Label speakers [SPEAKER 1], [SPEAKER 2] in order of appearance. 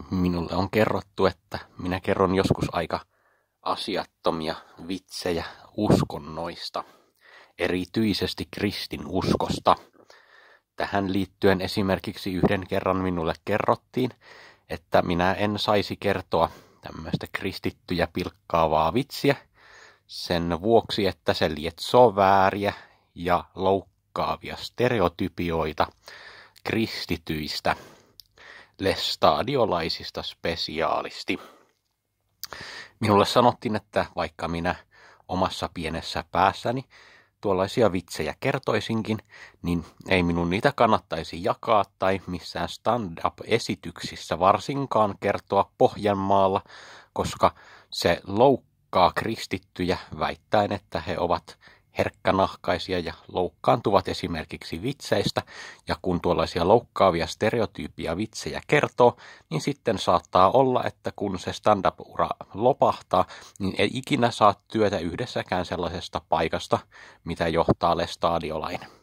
[SPEAKER 1] Mm-hmm. Minulle on kerrottu, että minä kerron joskus aika asiattomia vitsejä uskonnoista, erityisesti kristin uskosta. Tähän liittyen esimerkiksi yhden kerran minulle kerrottiin, että minä en saisi kertoa tämmöistä kristittyjä pilkkaavaa vitsiä sen vuoksi, että se lietsoo vääriä ja loukkaavia stereotypioita kristityistä – lestadiolaisista spesiaalisti. Minulle sanottiin, että vaikka minä omassa pienessä päässäni tuollaisia vitsejä kertoisinkin, niin ei minun niitä kannattaisi jakaa tai missään stand-up-esityksissä varsinkaan kertoa Pohjanmaalla, koska se loukkaa kristittyjä väittäen, että he ovat herkkänahkaisia ja loukkaantuvat esimerkiksi vitseistä, ja kun tuollaisia loukkaavia stereotyyppiä vitsejä kertoo, niin sitten saattaa olla, että kun se stand-up-ura lopahtaa, niin ei ikinä saa työtä yhdessäkään sellaisesta paikasta, mitä johtaa Lestadiolainen.